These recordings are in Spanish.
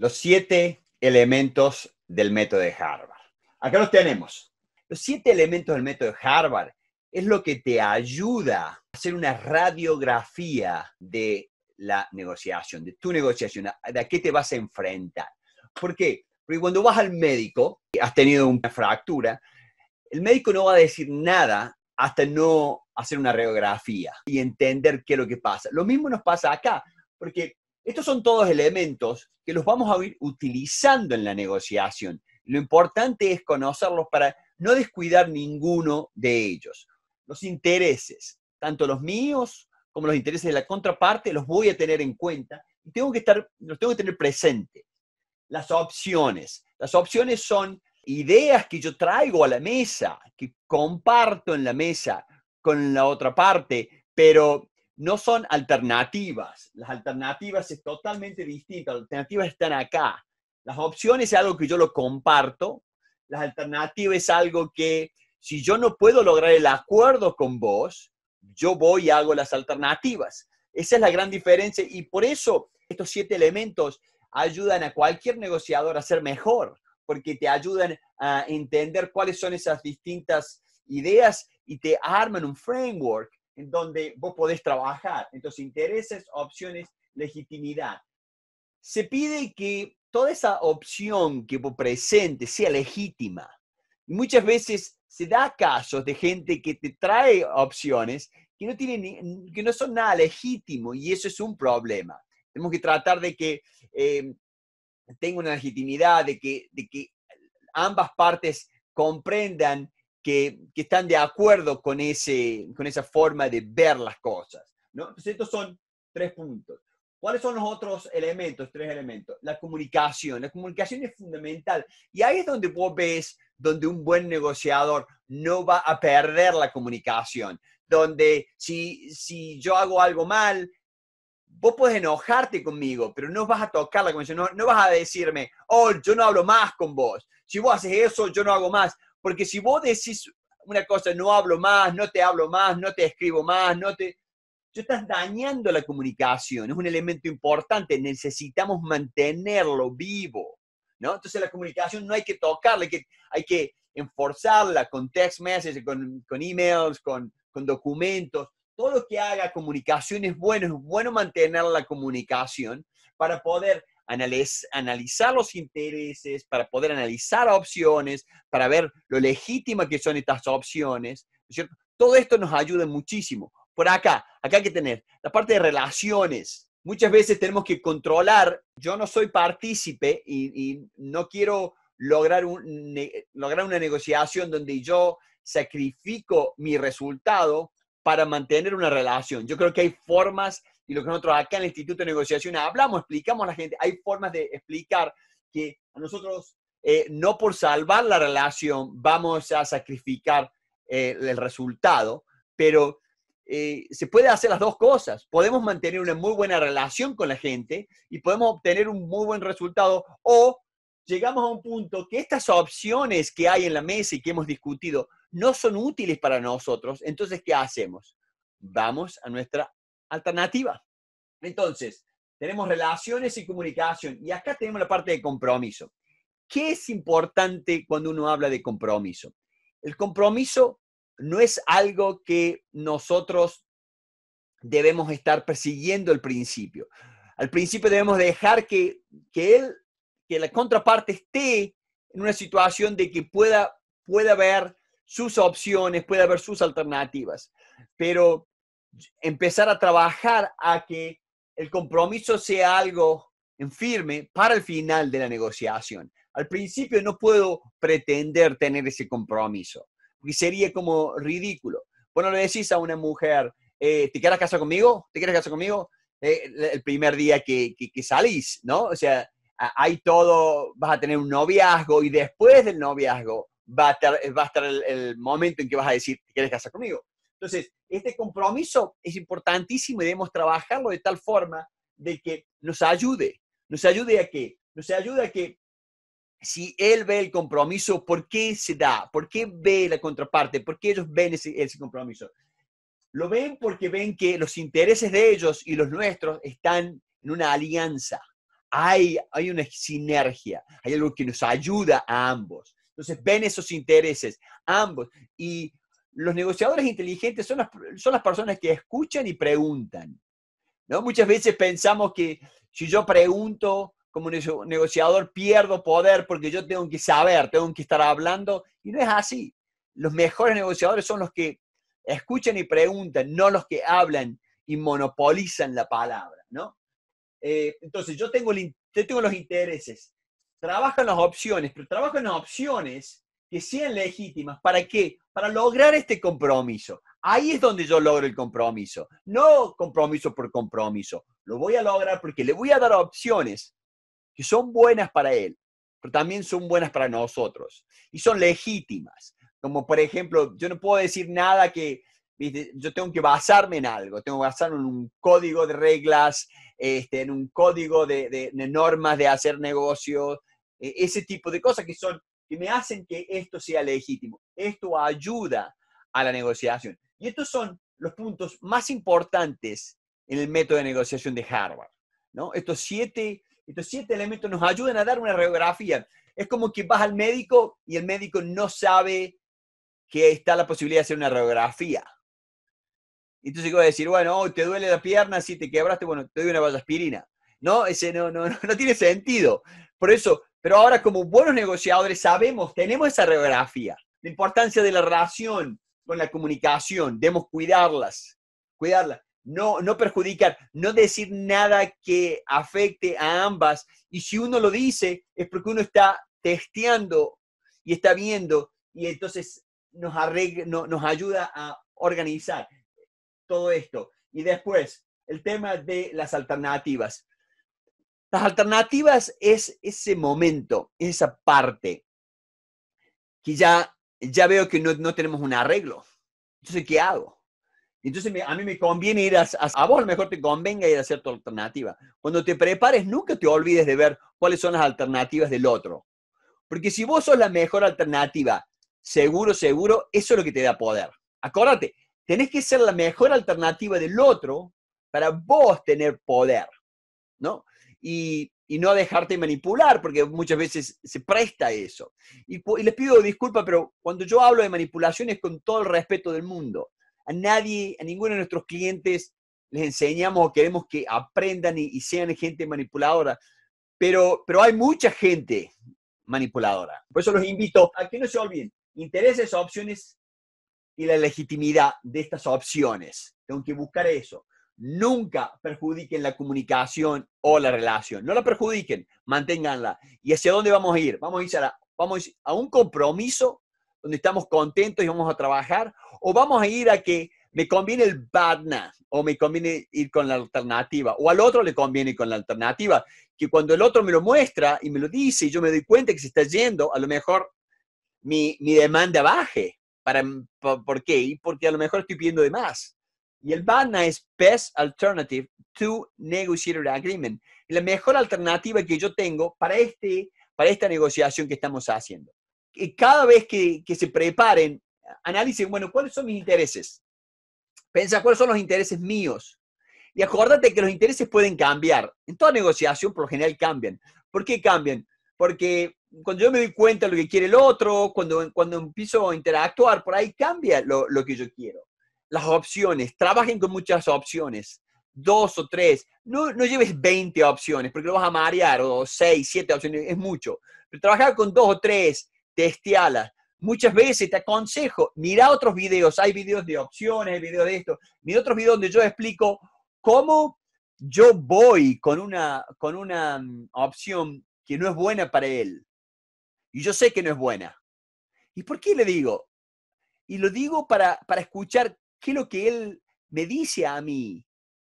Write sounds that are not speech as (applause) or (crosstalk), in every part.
los siete elementos del método de Harvard. Acá los tenemos. Los siete elementos del método de Harvard es lo que te ayuda a hacer una radiografía de la negociación, de tu negociación, de a qué te vas a enfrentar. ¿Por qué? Porque cuando vas al médico, y has tenido una fractura, el médico no va a decir nada hasta no hacer una radiografía y entender qué es lo que pasa. Lo mismo nos pasa acá, porque estos son todos elementos que los vamos a ir utilizando en la negociación. Lo importante es conocerlos para no descuidar ninguno de ellos. Los intereses, tanto los míos como los intereses de la contraparte, los voy a tener en cuenta y tengo que estar, los tengo que tener presente. Las opciones. Las opciones son ideas que yo traigo a la mesa, que comparto en la mesa con la otra parte, pero no son alternativas. Las alternativas es totalmente distinta. Las alternativas están acá. Las opciones es algo que yo lo comparto. Las alternativas es algo que si yo no puedo lograr el acuerdo con vos, yo voy y hago las alternativas. Esa es la gran diferencia y por eso estos siete elementos ayudan a cualquier negociador a ser mejor, porque te ayudan a entender cuáles son esas distintas ideas y te arman un framework en donde vos podés trabajar. Entonces, intereses, opciones, legitimidad. Se pide que toda esa opción que vos presentes sea legítima. Muchas veces se da casos de gente que te trae opciones que no, tienen, que no son nada legítimo y eso es un problema. Tenemos que tratar de que em, tenga una legitimidad, de que, de que ambas partes comprendan que, están de acuerdo con, ese, con esa forma de ver las cosas. ¿no? Entonces, estos son tres puntos. ¿Cuáles son los otros elementos? Tres elementos. La comunicación. La comunicación es fundamental. Y ahí es donde vos ves donde un buen negociador no va a perder la comunicación. Donde si, yo hago algo mal, vos puedes enojarte conmigo, pero no vas a tocar la comunicación. no vas a decirme, oh, yo no hablo más con vos. Si vos haces eso, yo no hago más. Porque si vos decís una cosa, no hablo más, no te hablo más, no te escribo más, no te... Tú estás dañando la comunicación, es un elemento importante, necesitamos mantenerlo vivo, ¿no? Entonces la comunicación no hay que tocarla, hay que, hay enforzarla con text messages, con, emails, con, con documentos, todo lo que haga comunicación es bueno, es bueno mantener la comunicación para poder analizar los intereses, para poder analizar opciones, para ver lo legítima que son estas opciones, Todo esto nos ayuda muchísimo. Por acá, acá hay que tener la parte de relaciones. Muchas veces tenemos que controlar, yo no soy partícipe y, no quiero lograr, lograr una negociación donde yo sacrifico mi resultado para mantener una relación. Yo creo que hay formas y lo que nosotros acá en el Instituto de Negociación hablamos, explicamos a la gente, hay formas de explicar que a nosotros eh, no por salvar la relación vamos a sacrificar eh, el resultado, pero eh, se puede hacer las dos cosas. Podemos mantener una muy buena relación con la gente y podemos obtener un muy buen resultado o llegamos a un punto que estas opciones que hay en la mesa y que hemos discutido no son útiles para nosotros, entonces ¿qué hacemos? Vamos a nuestra alternativa. Entonces, tenemos relaciones y comunicación. Y acá tenemos la parte de compromiso. ¿Qué es importante cuando uno habla de compromiso? El compromiso no es algo que nosotros debemos estar persiguiendo al principio. Al principio debemos dejar que, que que la contraparte esté en una situación de que pueda, pueda ver sus opciones, pueda ver sus alternativas. Pero empezar a trabajar a que el compromiso sea algo en firme para el final de la negociación. Al principio no puedo pretender tener ese compromiso, porque sería como ridículo. Bueno, le decís a una mujer, eh, ¿te quieres casar conmigo? ¿Te quieres casar conmigo? Eh, el primer día que, salís, ¿no? O sea, hay todo, vas a tener un noviazgo y después del noviazgo va a estar, va a estar el, el, momento en que vas a decir, ¿te quieres casar conmigo? Entonces, este compromiso es importantísimo y debemos trabajarlo de tal forma de que nos ayude. ¿Nos ayude a qué? Nos ayude a que si él ve el compromiso, ¿por qué se da? ¿Por qué ve la contraparte? ¿Por qué ellos ven ese, compromiso? Lo ven porque ven que los intereses de ellos y los nuestros están en una alianza. Hay, hay una sinergia, hay algo que nos ayuda a ambos. Entonces ven esos intereses, ambos, y los negociadores inteligentes son las, son las personas que escuchan y preguntan. ¿no? Muchas veces pensamos que si yo pregunto como negociador pierdo poder porque yo tengo que saber, tengo que estar hablando, y no es así. Los mejores negociadores son los que escuchan y preguntan, no los que hablan y monopolizan la palabra. ¿no? Eh, entonces, yo tengo, los intereses, en las opciones, pero en las opciones que sean legítimas para que para lograr este compromiso. Ahí es donde yo logro el compromiso. No compromiso por compromiso. Lo voy a lograr porque le voy a dar opciones que son buenas para él, pero también son buenas para nosotros y son legítimas. Como por ejemplo, yo no puedo decir nada que yo tengo que basarme en algo, tengo que basarme en un código de reglas, este, en un código de, de normas de hacer negocios, e, ese tipo de cosas que son que me hacen que esto sea legítimo. Esto ayuda a la negociación. Y estos son los puntos más importantes en el método de negociación de Harvard. Estos, siete, estos siete elementos nos ayudan a dar una radiografía. Es como que vas al médico y el médico no sabe que está la posibilidad de hacer una radiografía. Entonces tú sigues a decir, bueno, oh, te duele la pierna, si te quebraste, bueno, te doy una vallaspirina. No, ese no, no, no tiene sentido. Por eso, pero ahora como buenos negociadores sabemos, tenemos esa radiografía la importancia de la relación con la comunicación, debemos cuidarlas, cuidarlas, no, no perjudicar, no decir nada que afecte a ambas. Y si uno lo dice, es porque uno está testeando y está viendo y entonces nos, nos ayuda a organizar todo esto. Y después, el tema de las alternativas. Las alternativas es ese momento, esa parte que ya ya veo que no, tenemos un arreglo. Entonces, ¿qué hago? Entonces, a mí me conviene ir a, a, vos, mejor te convenga ir a hacer tu alternativa. Cuando te prepares, nunca te olvides de ver cuáles son las alternativas del otro. Porque si vos sos la mejor alternativa, seguro, seguro, eso es lo que te da poder. Acordate, tenés que ser la mejor alternativa del otro para vos tener poder, ¿no? Y y no dejarte manipular, porque muchas veces se presta eso. Y, les pido disculpas, pero cuando yo hablo de manipulaciones con todo el respeto del mundo. A nadie, a ninguno de nuestros clientes les enseñamos o queremos que aprendan y, sean gente manipuladora, pero, pero hay mucha gente manipuladora. Por eso los invito a que no se olviden, intereses, opciones y la legitimidad de estas opciones. Tengo que buscar eso nunca perjudiquen la comunicación o la relación. No la perjudiquen, manténganla. ¿Y hacia dónde vamos a ir? Vamos a ir a, vamos a, un compromiso donde estamos contentos y vamos a trabajar, o vamos a ir a que me conviene el badna, o me conviene ir con la alternativa, o al otro le conviene ir con la alternativa, que cuando el otro me lo muestra y me lo dice y yo me doy cuenta que se está yendo, a lo mejor mi, demanda baje. Para, ¿Por qué? porque a lo mejor estoy pidiendo de más. Y el BANA es Best Alternative to Negotiated Agreement. La mejor alternativa que yo tengo para, este, para esta negociación que estamos haciendo. Y cada vez que, que se preparen, analicen, bueno, ¿cuáles son mis intereses? Piensa ¿cuáles son los intereses míos? Y acuérdate que los intereses pueden cambiar. En toda negociación, por lo general, cambian. ¿Por qué cambian? Porque cuando yo me doy cuenta de lo que quiere el otro, cuando, cuando empiezo a interactuar, por ahí cambia lo, lo que yo quiero las opciones, trabajen con muchas opciones, dos o tres, no, lleves 20 opciones porque lo vas a marear, o seis, siete opciones, es mucho, pero trabajar con dos o tres, testealas. Muchas veces te aconsejo, mira otros videos, hay videos de opciones, hay videos de esto, mira otros videos donde yo explico cómo yo voy con una, con una mm, opción que no es buena para él. Y yo sé que no es buena. ¿Y por qué le digo? Y lo digo para, para escuchar qué es lo que él me dice a mí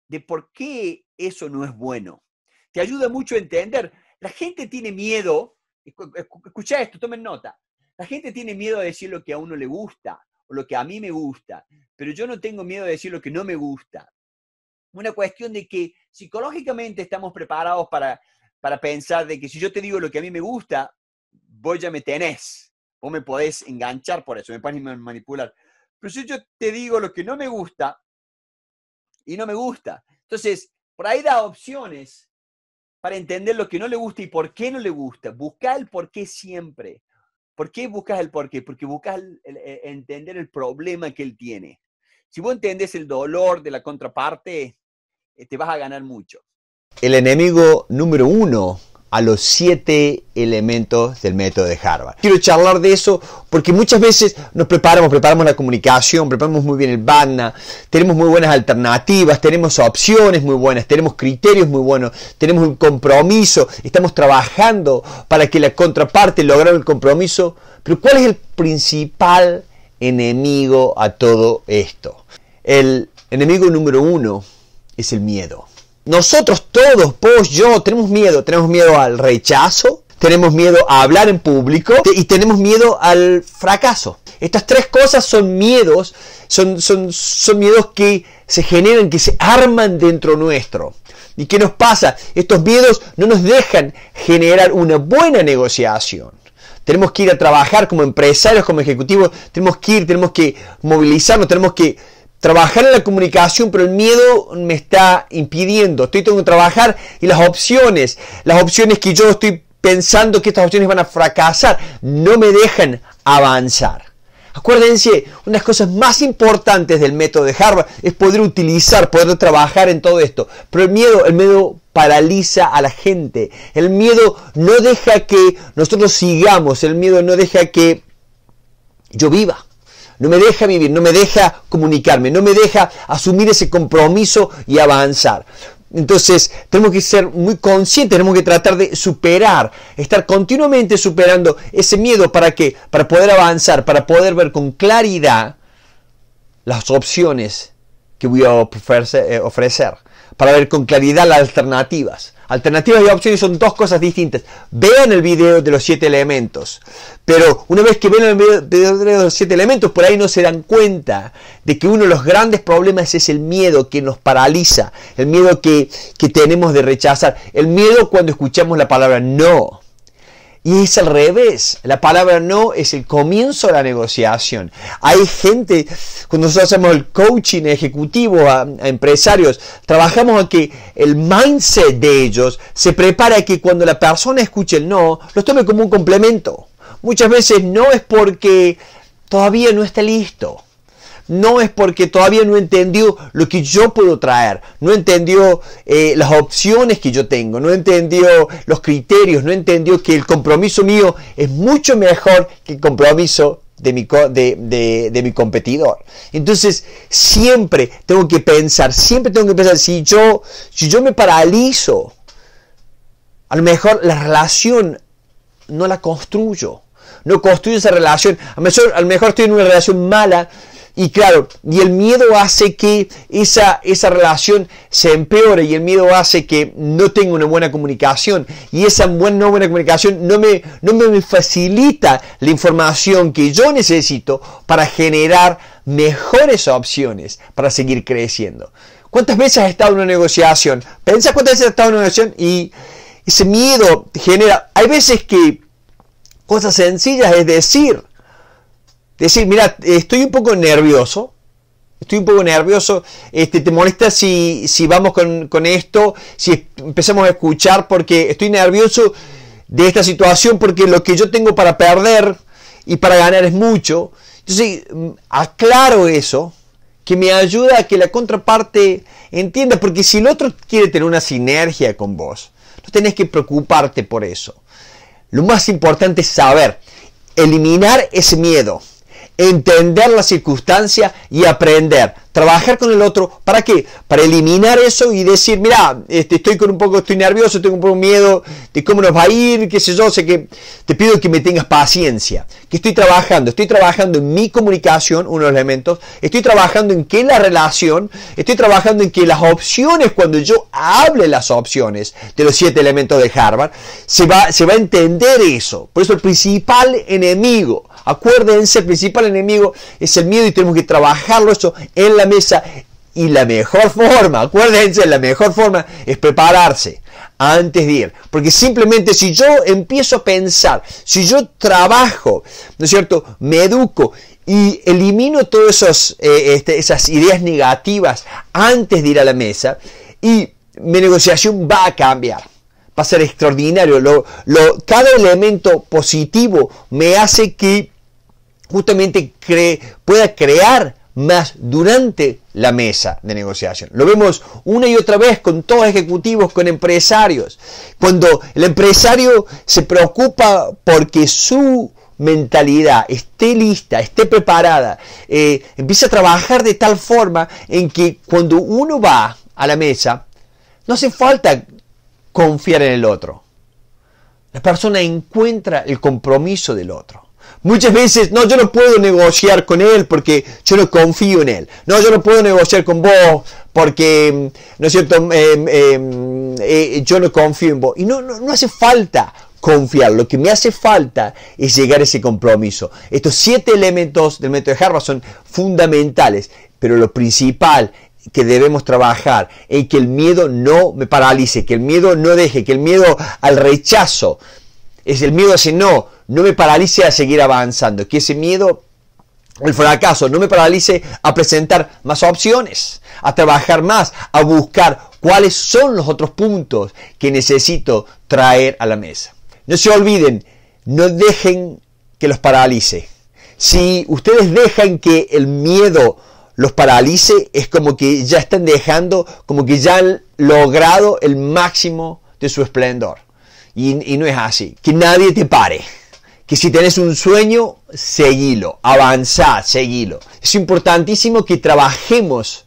de por qué eso no es bueno. Te ayuda mucho a entender. La gente tiene miedo, escucha esto, tomen nota. La gente tiene miedo a decir lo que a uno le gusta o lo que a mí me gusta, pero yo no tengo miedo de decir lo que no me gusta. Una cuestión de que psicológicamente estamos preparados para, para pensar de que si yo te digo lo que a mí me gusta, vos ya me tenés, vos me podés enganchar por eso, me podés manipular. Pero si yo te digo lo que no me gusta y no me gusta. Entonces, por ahí da opciones para entender lo que no le gusta y por qué no le gusta. Busca el por qué siempre. ¿Por qué buscas el por qué? Porque buscas entender el problema que él tiene. Si vos entendés el dolor de la contraparte, eh, te vas a ganar mucho. El enemigo número uno a los siete elementos del método de Harvard. Quiero charlar de eso porque muchas veces nos preparamos, preparamos la comunicación, preparamos muy bien el BANA, tenemos muy buenas alternativas, tenemos opciones muy buenas, tenemos criterios muy buenos, tenemos un compromiso, estamos trabajando para que la contraparte logre el compromiso, pero ¿cuál es el principal enemigo a todo esto? El enemigo número uno es el miedo. Nosotros todos, vos, yo, tenemos miedo. Tenemos miedo al rechazo, tenemos miedo a hablar en público y tenemos miedo al fracaso. Estas tres cosas son miedos, son, son, son miedos que se generan, que se arman dentro nuestro. ¿Y qué nos pasa? Estos miedos no nos dejan generar una buena negociación. Tenemos que ir a trabajar como empresarios, como ejecutivos, tenemos que ir, tenemos que movilizarnos, tenemos que trabajar en la comunicación, pero el miedo me está impidiendo. Estoy teniendo que trabajar y las opciones, las opciones que yo estoy pensando que estas opciones van a fracasar, no me dejan avanzar. Acuérdense, una de las cosas más importantes del método de Harvard es poder utilizar, poder trabajar en todo esto. Pero el miedo, el miedo paraliza a la gente. El miedo no deja que nosotros sigamos, el miedo no deja que yo viva no me deja vivir, no me deja comunicarme, no me deja asumir ese compromiso y avanzar. Entonces, tenemos que ser muy conscientes, tenemos que tratar de superar, estar continuamente superando ese miedo para que para poder avanzar, para poder ver con claridad las opciones que voy a ofrecer, eh, para ver con claridad las alternativas. Alternativas y opciones son dos cosas distintas. Vean el video de los siete elementos. Pero una vez que ven el video de los siete elementos, por ahí no se dan cuenta de que uno de los grandes problemas es el miedo que nos paraliza, el miedo que, que tenemos de rechazar, el miedo cuando escuchamos la palabra no. Y es al revés. La palabra no es el comienzo de la negociación. Hay gente, cuando nosotros hacemos el coaching ejecutivo a, empresarios, trabajamos a que el mindset de ellos se prepare a que cuando la persona escuche el no, los tome como un complemento. Muchas veces no es porque todavía no está listo no es porque todavía no entendió lo que yo puedo traer, no entendió eh, las opciones que yo tengo, no entendió los criterios, no entendió que el compromiso mío es mucho mejor que el compromiso de mi, de, mi, competidor. Entonces, siempre tengo que pensar, siempre tengo que pensar, si yo, si yo me paralizo, a lo mejor la relación no la construyo. No construyo esa relación. A mejor, a lo mejor estoy en una relación mala y claro, y el miedo hace que esa, esa relación se empeore y el miedo hace que no tenga una buena comunicación. Y esa buena, no buena comunicación no me, no me facilita la información que yo necesito para generar mejores opciones para seguir creciendo. ¿Cuántas veces has estado en una negociación? Piensa cuántas veces has estado en una negociación y ese miedo genera... Hay veces que cosas sencillas es decir, Decir, mira, estoy un poco nervioso, estoy un poco nervioso, este, ¿te molesta si, si vamos con, con, esto, si empezamos a escuchar? Porque estoy nervioso de esta situación, porque lo que yo tengo para perder y para ganar es mucho. Entonces, mm, aclaro eso, que me ayuda a que la contraparte entienda, porque si el otro quiere tener una sinergia con vos, no tenés que preocuparte por eso. Lo más importante es saber eliminar ese miedo entender las circunstancia y aprender. Trabajar con el otro, ¿para qué? Para eliminar eso y decir, mira, este, estoy con un poco, estoy nervioso, tengo un poco miedo de cómo nos va a ir, qué sé yo, sé que te pido que me tengas paciencia, que estoy trabajando, estoy trabajando en mi comunicación, unos elementos, estoy trabajando en que la relación, estoy trabajando en que las opciones, cuando yo hable las opciones de los siete elementos de Harvard, se va, se va a entender eso. Por eso el principal enemigo Acuérdense, el principal enemigo es el miedo y tenemos que trabajarlo eso en la mesa. Y la mejor forma, acuérdense, la mejor forma es prepararse antes de ir. Porque simplemente si yo empiezo a pensar, si yo trabajo, ¿no es cierto? Me educo y elimino todas eh, este, esas ideas negativas antes de ir a la mesa y mi negociación va a cambiar. Va a ser extraordinario. Lo, lo, cada elemento positivo me hace que justamente pueda crear más durante la mesa de negociación. Lo vemos una y otra vez con todos ejecutivos, con empresarios. Cuando el empresario se preocupa porque su mentalidad esté lista, esté preparada, eh, empieza a trabajar de tal forma en que cuando uno va a la mesa, no hace falta confiar en el otro. La persona encuentra el compromiso del otro. Muchas veces, no, yo no puedo negociar con él porque yo no confío en él. No, yo no puedo negociar con vos porque, mm, ¿no es cierto?, em, em, eh, yo no confío en vos. Y no, no, hace falta confiar. Lo que me hace falta es llegar a ese compromiso. Estos siete elementos del método de Harvard son fundamentales, pero lo principal que debemos trabajar es que el miedo no me paralice, que el miedo no deje, que el miedo al rechazo es el miedo a decir, no, no me paralice a seguir avanzando, que ese miedo el fracaso no me paralice a presentar más opciones, a trabajar más, a buscar cuáles son los otros puntos que necesito traer a la mesa. No se olviden, no dejen que los paralice. Si ustedes dejan que el miedo los paralice, es como que ya están dejando, como que ya han logrado el máximo de su esplendor. Y, no es así. Que nadie te pare. Que si tenés un sueño, seguilo, avanzá, seguilo. Es importantísimo que trabajemos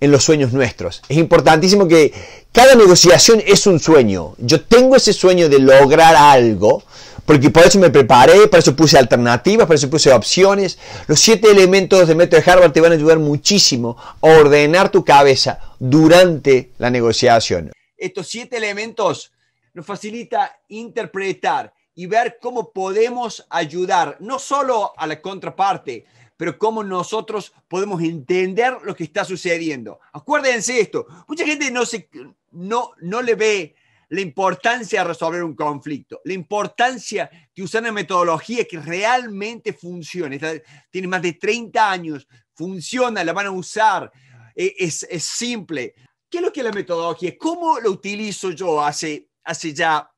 en los sueños nuestros. Es importantísimo que cada negociación es un sueño. Yo tengo ese sueño de lograr algo, porque por eso me preparé, por eso puse alternativas, por eso puse opciones. Los siete elementos del método de Harvard te van a ayudar muchísimo a ordenar tu cabeza durante la negociación. Estos siete elementos nos facilita interpretar y ver cómo podemos ayudar, no solo a la contraparte, pero cómo nosotros podemos entender lo que está sucediendo. Acuérdense esto, mucha gente no, se, no, no le ve la importancia de resolver un conflicto, la importancia de usar una metodología que realmente funcione. tiene más de 30 años, funciona, la van a usar, e, es, es simple. ¿Qué es lo que es la metodología? ¿Cómo lo utilizo yo hace hace ya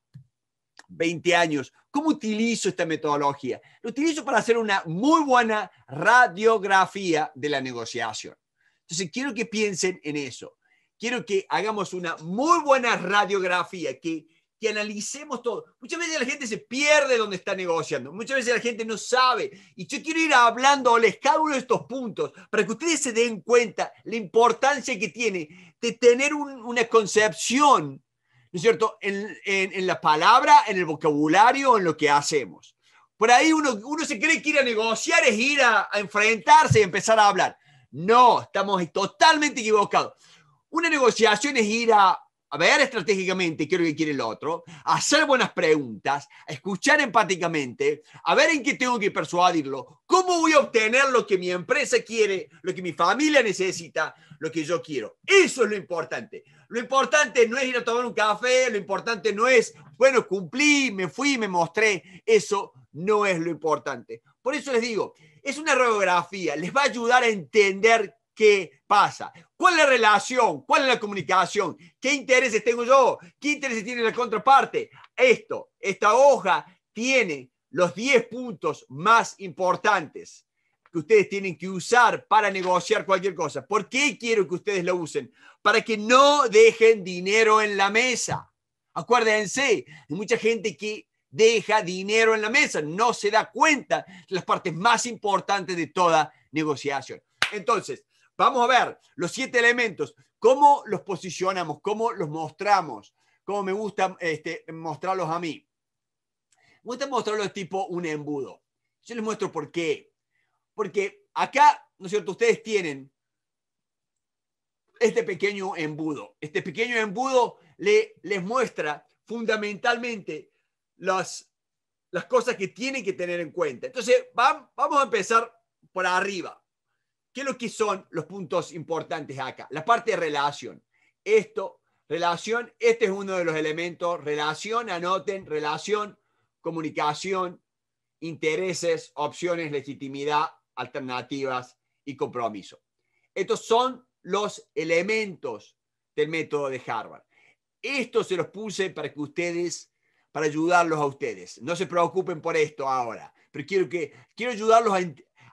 20 años. ¿Cómo utilizo esta metodología? Lo utilizo para hacer una muy buena radiografía de la negociación. Entonces, quiero que piensen en eso. Quiero que hagamos una muy buena radiografía, que, analicemos todo. Muchas veces la gente se pierde donde está negociando, muchas veces la gente no sabe. Y yo quiero ir hablando cada uno de estos puntos para que ustedes se den cuenta la importancia que tiene de tener una concepción ¿no es cierto?, en, en, en, la palabra, en el vocabulario, en lo que hacemos. Por ahí uno, uno se cree que ir a negociar es ir a, enfrentarse y empezar a hablar. No, estamos totalmente equivocados. Una negociación es ir a, ver estratégicamente qué es lo que quiere el otro, a hacer buenas preguntas, a escuchar empáticamente, a ver en qué tengo que persuadirlo, cómo voy a obtener lo que mi empresa quiere, lo que mi familia necesita, lo que yo quiero. Eso es lo importante. Lo importante no es ir a tomar un café, lo importante no es, bueno, cumplí, me fui, me mostré. Eso no es lo importante. Por eso les digo, es una radiografía, les va a ayudar a entender qué pasa, cuál es la relación, cuál es la comunicación, qué intereses tengo yo, qué intereses tiene la contraparte. Esto, esta hoja tiene los 10 puntos más importantes que ustedes tienen que usar para negociar cualquier cosa. ¿Por qué quiero que ustedes lo usen? Para que no dejen dinero en la mesa. Acuérdense, hay mucha gente que deja dinero en la mesa, no se da cuenta de las partes más importantes de toda negociación. Entonces, vamos a ver los siete elementos, cómo los posicionamos, cómo los mostramos, cómo me gusta este, mostrarlos a mí. Me gusta mostrarlos tipo un embudo. Yo les muestro por qué. Porque acá, ¿no es cierto? Ustedes tienen este pequeño embudo. Este pequeño embudo les muestra fundamentalmente las, cosas que tienen que tener en cuenta. Entonces, vamos a empezar por arriba. ¿Qué es lo que son los puntos importantes acá? La parte de relación. Esto, relación, este es uno de los elementos. Relación, anoten, relación, comunicación, intereses, opciones, legitimidad, alternativas y compromiso. Estos son los elementos del método de Harvard. Esto se los puse para que ustedes, para ayudarlos a ustedes. No se preocupen por esto ahora, pero quiero, que, quiero ayudarlos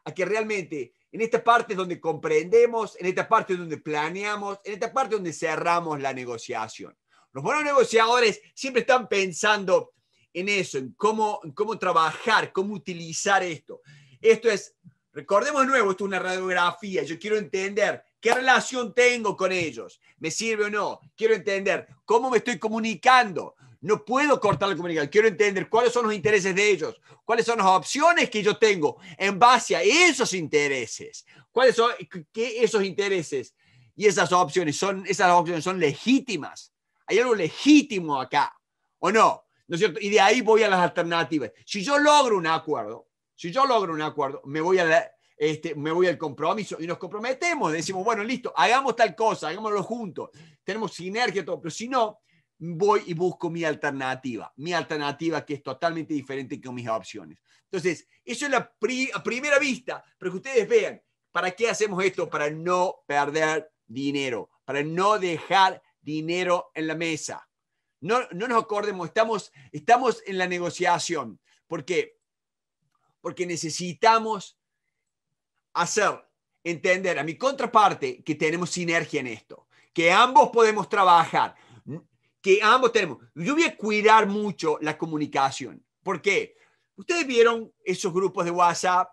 a, que realmente en esta parte es donde comprendemos, en esta parte es donde planeamos, en esta parte es donde cerramos la negociación. Los buenos negociadores siempre están pensando en eso, en cómo, en cómo trabajar, cómo utilizar esto. Esto es Recordemos de nuevo, esto es una radiografía. Yo quiero entender qué relación tengo con ellos. ¿Me sirve o no? Quiero entender cómo me estoy comunicando. No puedo cortar la comunicación. Quiero entender cuáles son los intereses de ellos, cuáles son las opciones que yo tengo en base a esos intereses. ¿Cuáles son qué, esos intereses y esas opciones son, esas opciones son legítimas? Hay algo legítimo acá, ¿o no? ¿No es cierto? Y de ahí voy a las alternativas. Si yo logro un acuerdo, si yo logro un acuerdo, me voy, a este, me voy al compromiso y nos comprometemos, decimos, bueno, listo, hagamos tal cosa, hagámoslo juntos, tenemos sinergia, todo, pero si no, voy y busco mi alternativa, mi alternativa que es totalmente diferente que mis opciones. Entonces, eso es la primera vista, pero que ustedes vean, ¿para qué hacemos esto? Para no perder dinero, para no dejar dinero en la mesa. No, no nos acordemos, estamos, estamos en la negociación, porque porque necesitamos hacer entender a mi contraparte que tenemos sinergia en esto, que ambos podemos trabajar, que ambos tenemos. Yo voy a cuidar mucho la comunicación. ¿Por qué? Ustedes vieron esos grupos de WhatsApp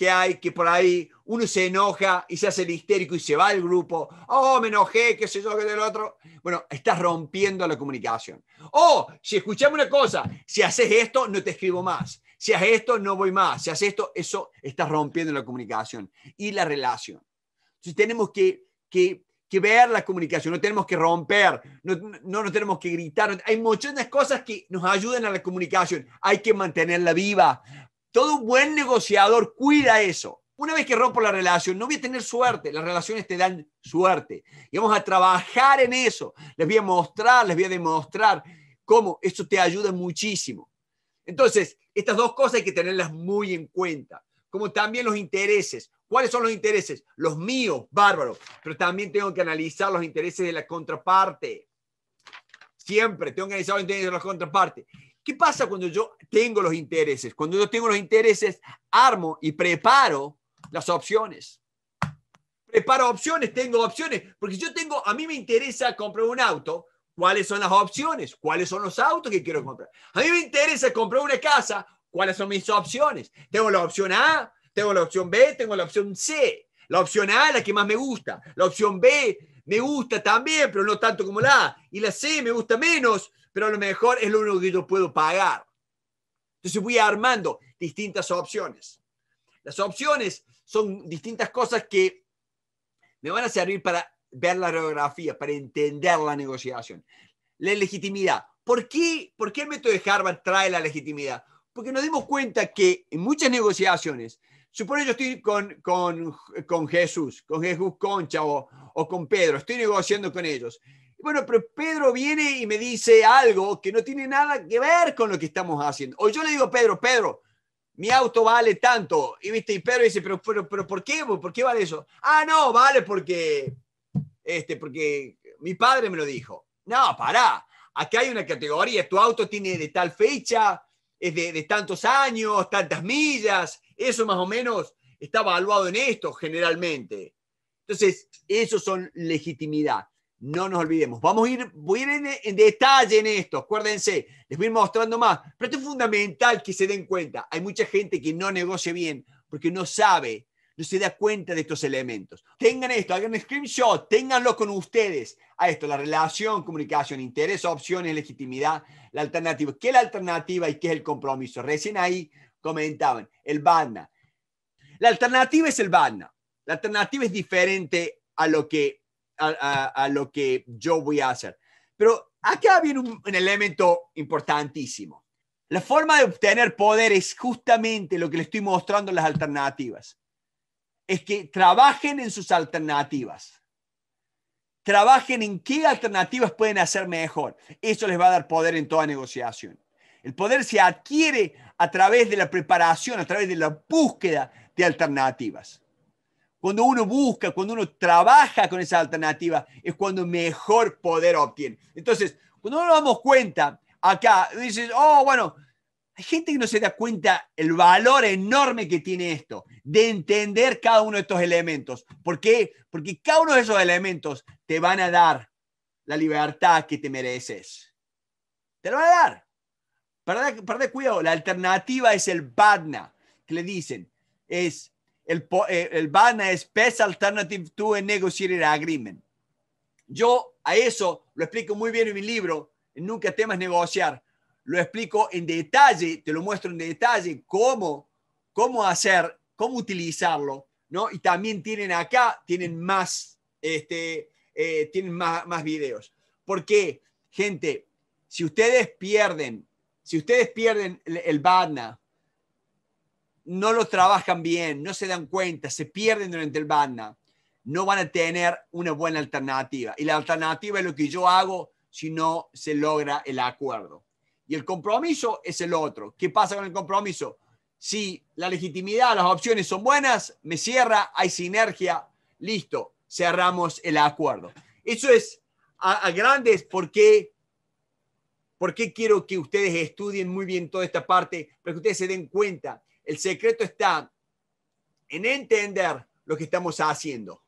que hay que por ahí uno se enoja y se hace el histérico y se va al grupo. Oh, me enojé, qué sé yo, qué del otro. Bueno, estás rompiendo la comunicación. Oh, si escuchamos una cosa, si haces esto, no te escribo más. Si haces esto, no voy más. Si haces esto, eso estás rompiendo la comunicación y la relación. si tenemos que, que, ver la comunicación, no tenemos que romper, no, no, no tenemos que gritar. Hay muchas cosas que nos ayudan a la comunicación. Hay que mantenerla viva todo buen negociador cuida eso. Una vez que rompo la relación, no voy a tener suerte. Las relaciones te dan suerte. Y vamos a trabajar en eso. Les voy a mostrar, les voy a demostrar cómo esto te ayuda muchísimo. Entonces, estas dos cosas hay que tenerlas muy en cuenta. Como también los intereses. ¿Cuáles son los intereses? Los míos, bárbaro. Pero también tengo que analizar los intereses de la contraparte. Siempre tengo que analizar los intereses de la contraparte. ¿Qué pasa cuando yo tengo los intereses? Cuando yo tengo los intereses, armo y preparo las opciones. Preparo opciones, tengo opciones, porque yo tengo, a mí me interesa comprar un auto, ¿cuáles son las opciones? ¿Cuáles son los autos que quiero comprar? A mí me interesa comprar una casa, ¿cuáles son mis opciones? Tengo la opción A, tengo la opción B, tengo la opción C. La opción A es la que más me gusta, la opción B me gusta también, pero no tanto como la A, y la C me gusta menos, pero a lo mejor es lo único que yo puedo pagar. Entonces voy armando distintas opciones. Las opciones son distintas cosas que me van a servir para ver la radiografía, para entender la negociación. La legitimidad. ¿Por qué, ¿Por qué el método de Harvard trae la legitimidad? Porque nos dimos cuenta que en muchas negociaciones, supone yo estoy con, con, con Jesús, con Jesús Concha o, o con Pedro, estoy negociando con ellos. Bueno, pero Pedro viene y me dice algo que no tiene nada que ver con lo que estamos haciendo. O yo le digo, Pedro, Pedro, mi auto vale tanto. Y, ¿viste? y Pedro dice, pero, pero, ¿por qué? ¿Por qué vale eso? Ah, no, vale porque, este, porque mi padre me lo dijo. No, pará. Aquí hay una categoría. Tu auto tiene de tal fecha, es de, de tantos años, tantas millas. Eso más o menos está evaluado en esto generalmente. Entonces, eso son legitimidad. No nos olvidemos. Vamos a ir, voy a en, detalle en esto, acuérdense, les voy a ir mostrando más, pero esto es fundamental que se den cuenta. Hay mucha gente que no negocia bien porque no sabe, no se da cuenta de estos elementos. Tengan esto, hagan un screenshot, ténganlo con ustedes a esto, la relación, comunicación, interés, opciones, legitimidad, la alternativa. ¿Qué es la alternativa y qué es el compromiso? Recién ahí comentaban, el Banda. La alternativa es el Banda. La alternativa es diferente a lo que a, lo que yo voy a hacer. Pero acá viene un, elemento importantísimo. La forma de obtener poder es justamente lo que le estoy mostrando en las alternativas. Es que trabajen en sus alternativas. Trabajen en qué alternativas pueden hacer mejor. Eso les va a dar poder en toda negociación. El poder se adquiere a través de la preparación, a través de la búsqueda de alternativas. Cuando uno busca, cuando uno trabaja con esa alternativa, es cuando mejor poder obtiene. Entonces, cuando no nos damos cuenta acá, dices, oh, bueno, hay gente que no se da cuenta el valor enorme que tiene esto, de entender cada uno de estos elementos. ¿Por qué? Porque cada uno de esos elementos te van a dar la libertad que te mereces. Te lo van a dar. Para, perdé cuidado, la alternativa es el badna, que le dicen, es el, eh, el es Best Alternative to a Negotiated Agreement. Yo a eso lo explico muy bien en mi libro, Nunca temas negociar. Lo explico en detalle, te lo muestro en detalle cómo, cómo hacer, cómo utilizarlo, ¿no? Y también tienen acá, tienen más, este, eh, tienen más, más videos. Porque, gente, si ustedes pierden, si ustedes pierden el, el BADNA, no lo trabajan bien, no se dan cuenta, se pierden durante el banda, no van a tener una buena alternativa. Y la alternativa es lo que yo hago si no se logra el acuerdo. Y el compromiso es el otro. ¿Qué pasa con el compromiso? Si la legitimidad, las opciones son buenas, me cierra, hay sinergia, listo, cerramos el acuerdo. Eso es a, grandes porque ¿Por qué quiero que ustedes estudien muy bien toda esta parte? Para que ustedes se den cuenta el secreto está en entender lo que estamos haciendo,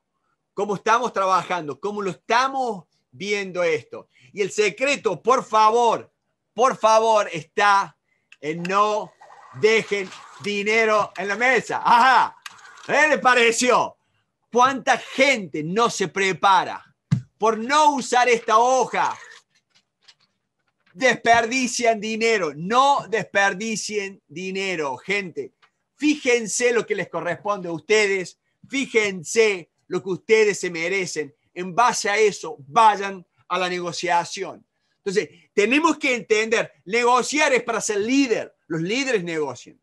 cómo estamos trabajando, cómo lo estamos viendo esto. Y el secreto, por favor, por favor, está en no dejen dinero en la mesa. Ajá, ¿qué ¿Eh? le pareció? ¿Cuánta gente no se prepara por no usar esta hoja? desperdician dinero, no desperdicien dinero, gente. Fíjense lo que les corresponde a ustedes, fíjense lo que ustedes se merecen. En base a eso, vayan a la negociación. Entonces, tenemos que entender, negociar es para ser líder, los líderes negocian.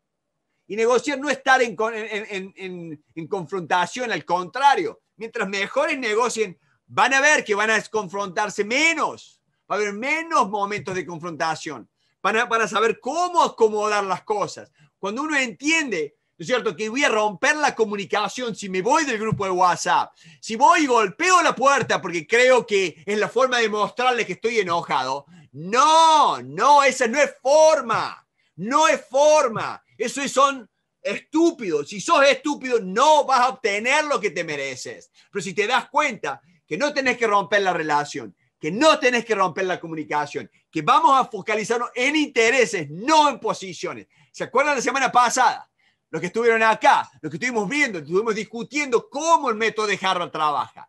Y negociar no es estar en, confrontación, al contrario, mientras mejores negocien, van a ver que van a confrontarse menos va a haber menos momentos de confrontación para, para saber cómo acomodar las cosas. Cuando uno entiende ¿no es cierto? Que voy a romper la comunicación si me voy del grupo de WhatsApp, si voy y golpeo la puerta porque creo que es la forma de mostrarle que estoy enojado. No, no, esa no es forma, no es forma. Eso son estúpidos. Si sos estúpido, no vas a obtener lo que te mereces. Pero si te das cuenta que no tenés que romper la relación, que no tenés que romper la comunicación, que vamos a focalizarnos en intereses, no en posiciones. ¿Se acuerdan la semana pasada? Los que estuvieron acá, los que estuvimos viendo, estuvimos discutiendo cómo el método de Harvard trabaja.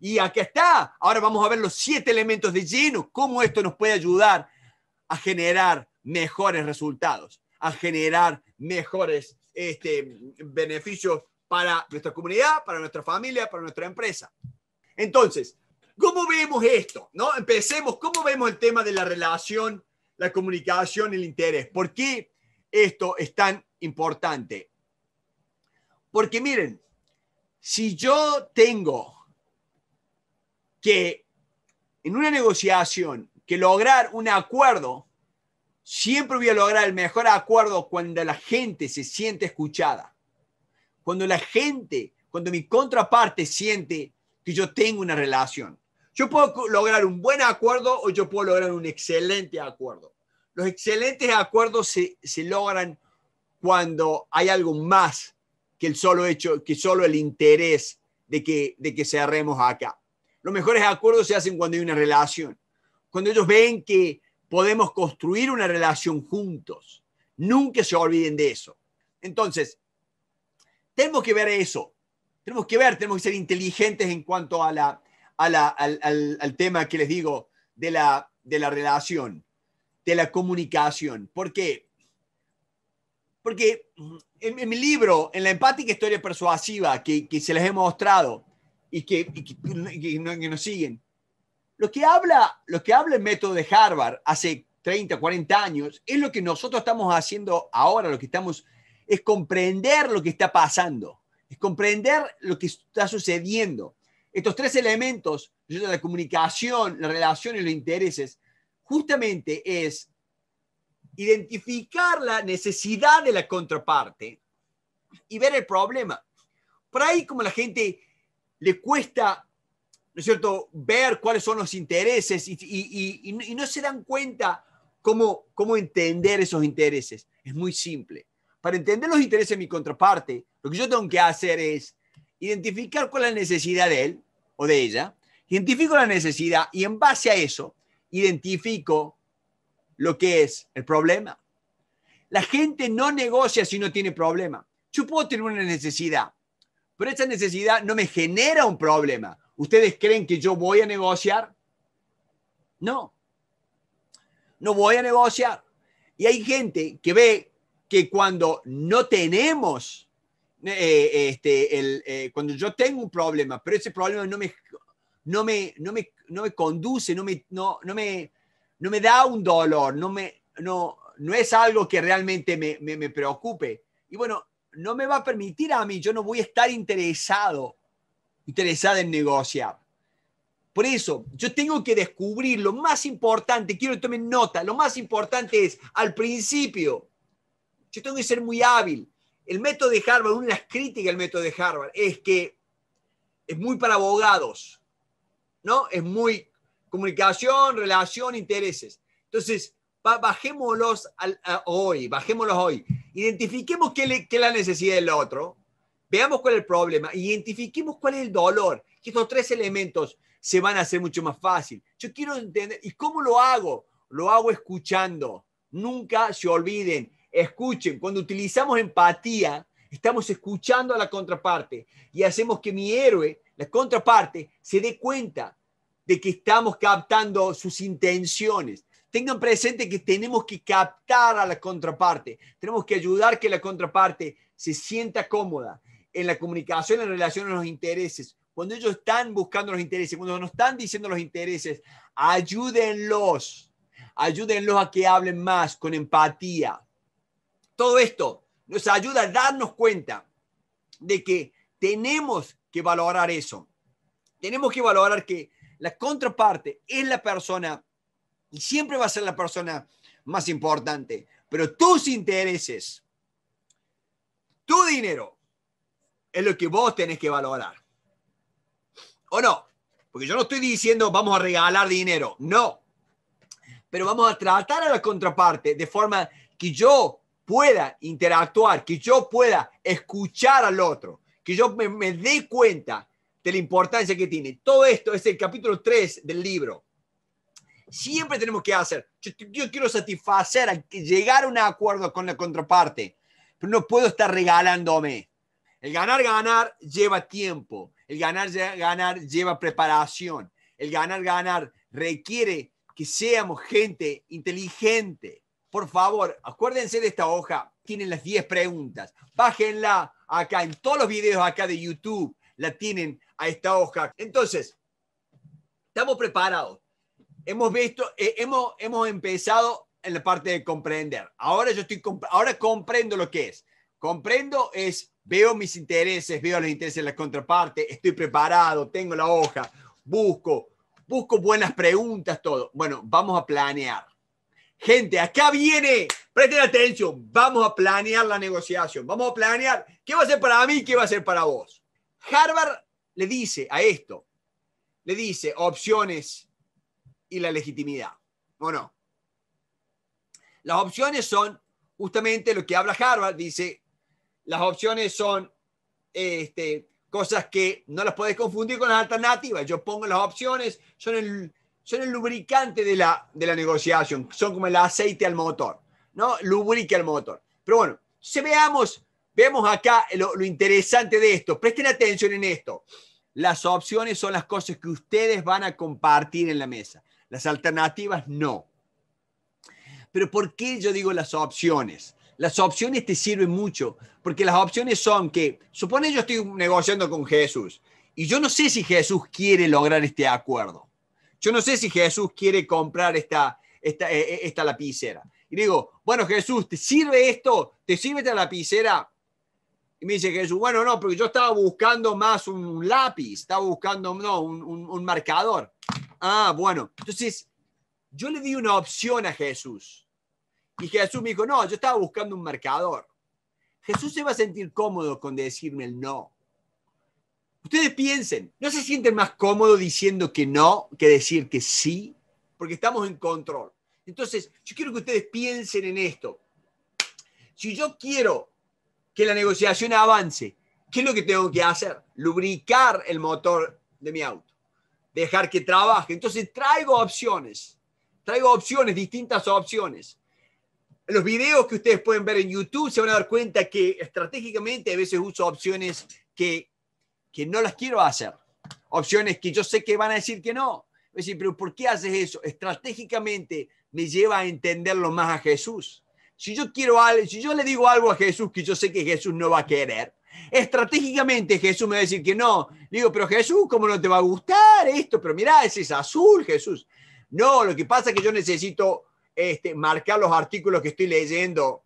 Y acá está. Ahora vamos a ver los siete elementos de lleno, cómo esto nos puede ayudar a generar mejores resultados, a generar mejores este, beneficios para nuestra comunidad, para nuestra familia, para nuestra empresa. Entonces, ¿Cómo vemos esto? ¿No? Empecemos. ¿Cómo vemos el tema de la relación, la comunicación, el interés? ¿Por qué esto es tan importante? Porque miren, si yo tengo que en una negociación que lograr un acuerdo, siempre voy a lograr el mejor acuerdo cuando la gente se siente escuchada. Cuando la gente, cuando mi contraparte siente que yo tengo una relación. Yo puedo lograr un buen acuerdo o yo puedo lograr un excelente acuerdo. Los excelentes acuerdos se, se logran cuando hay algo más que el solo hecho, que solo el interés de que, de que cerremos acá. Los mejores acuerdos se hacen cuando hay una relación, cuando ellos ven que podemos construir una relación juntos. Nunca se olviden de eso. Entonces, tenemos que ver eso, tenemos que ver, tenemos que ser inteligentes en cuanto a la al, tema que les digo de la, de la relación, de la comunicación. ¿Por Porque en, mi libro, en la empática historia persuasiva que, que se les he mostrado y que, que, nos siguen, lo que, habla, lo que habla el método de Harvard hace 30, 40 años es lo que nosotros estamos haciendo ahora, lo que estamos es comprender lo que está pasando, es comprender lo que está sucediendo estos tres elementos, la comunicación, la relación y los intereses, justamente es identificar la necesidad de la contraparte y ver el problema. Por ahí como la gente le cuesta, ¿no es cierto?, ver cuáles son los intereses y, no se dan cuenta cómo, cómo entender esos intereses. Es muy simple. Para entender los intereses de mi contraparte, lo que yo tengo que hacer es identificar con la necesidad de él o de ella, identifico la necesidad y en base a eso identifico lo que es el problema. La gente no negocia si no tiene problema. Yo puedo tener una necesidad, pero esa necesidad no me genera un problema. ¿Ustedes creen que yo voy a negociar? No. No voy a negociar. Y hay gente que ve que cuando no tenemos eh, este, eh, cuando yo tengo un problema, pero ese problema no me, no me, no me, conduce, no me, no, no me, no me da un dolor, no, me, no, no es algo que realmente me, preocupe. Y bueno, no me va a permitir a mí, yo no voy a estar interesado, interesada en negociar. Por eso, yo tengo que descubrir lo más importante, quiero que tomen nota, lo más importante es al principio, yo tengo que ser muy hábil, el método de Harvard, una de las críticas al método de Harvard, es que es muy para abogados, ¿no? Es muy comunicación, relación, intereses. Entonces, bajémoslos al, hoy, bajémoslos hoy. Identifiquemos qué, qué, es la necesidad del otro, veamos cuál es el problema, identifiquemos cuál es el dolor, que estos tres elementos se van a hacer mucho más fácil. Yo quiero entender, ¿y cómo lo hago? Lo hago escuchando. Nunca se olviden Escuchen, cuando utilizamos empatía, estamos escuchando a la contraparte y hacemos que mi héroe, la contraparte, se dé cuenta de que estamos captando sus intenciones. Tengan presente que tenemos que captar a la contraparte, tenemos que ayudar que la contraparte se sienta cómoda en la comunicación en relación a los intereses. Cuando ellos están buscando los intereses, cuando nos están diciendo los intereses, ayúdenlos, ayúdenlos a que hablen más con empatía. Todo esto nos ayuda a darnos cuenta de que tenemos que valorar eso. Tenemos que valorar que la contraparte es la persona y siempre va a ser la persona más importante. Pero tus intereses, tu dinero, es lo que vos tenés que valorar. ¿O no? Porque yo no estoy diciendo vamos a regalar dinero, no. Pero vamos a tratar a la contraparte de forma que yo pueda interactuar, que yo pueda escuchar al otro, que yo me, dé cuenta de la importancia que tiene. Todo esto es el capítulo 3 del libro. Siempre tenemos que hacer. Yo, yo quiero satisfacer, llegar a un acuerdo con la contraparte, pero no puedo estar regalándome. El ganar, ganar lleva tiempo. El ganar, ganar lleva preparación. El ganar, ganar requiere que seamos gente inteligente por favor, acuérdense de esta hoja, tienen las 10 preguntas. Bájenla acá, en todos los videos acá de YouTube la tienen a esta hoja. Entonces, estamos preparados. Hemos visto, eh, hemos, hemos empezado en la parte de comprender. Ahora yo estoy, ahora comprendo lo que es. Comprendo es, veo mis intereses, veo los intereses de la contraparte, estoy preparado, tengo la hoja, busco, busco buenas preguntas, todo. Bueno, vamos a planear Gente, acá viene. Presten atención. Vamos a planear la negociación. Vamos a planear qué va a ser para mí, qué va a ser para vos. Harvard le dice a esto, le dice opciones y la legitimidad. Bueno, Las opciones son justamente lo que habla Harvard. Dice, las opciones son este, cosas que no las podés confundir con las alternativas. Yo pongo las opciones, son el, son el lubricante de la, de la negociación, son como el aceite al motor, ¿no? Lubrica el motor. Pero bueno, se veamos, vemos acá lo, lo interesante de esto, presten atención en esto. Las opciones son las cosas que ustedes van a compartir en la mesa, las alternativas no. Pero ¿por qué yo digo las opciones? Las opciones te sirven mucho, porque las opciones son que, supone yo estoy negociando con Jesús y yo no sé si Jesús quiere lograr este acuerdo. Yo no sé si Jesús quiere comprar esta, esta, eh, eh, lapicera. Y digo, bueno, Jesús, ¿te sirve esto? ¿Te sirve esta lapicera? Y me dice Jesús, bueno, no, porque yo estaba buscando más un lápiz, estaba buscando, no, un, un marcador. Ah, bueno. Entonces, yo le di una opción a Jesús. Y Jesús me dijo, no, yo estaba buscando un marcador. Jesús se va a sentir cómodo con decirme el no. Ustedes piensen, ¿no se sienten más cómodos diciendo que no que decir que sí? Porque estamos en control. Entonces, yo quiero que ustedes piensen en esto. Si yo quiero que la negociación avance, ¿qué es lo que tengo que hacer? Lubricar el motor de mi auto, dejar que trabaje. Entonces, traigo opciones, traigo opciones, distintas opciones. los videos que ustedes pueden ver en YouTube se van a dar cuenta que estratégicamente a veces uso opciones que que no las quiero hacer. Opciones que yo sé que van a decir que no. decir, pero ¿por qué haces eso? Estratégicamente me lleva a entenderlo más a Jesús. Si yo quiero algo, si yo le digo algo a Jesús que yo sé que Jesús no va a querer, estratégicamente Jesús me va a decir que no. digo, pero Jesús, ¿cómo no te va a gustar esto? Pero mira ese es azul, Jesús. No, lo que pasa es que yo necesito este, marcar los artículos que estoy leyendo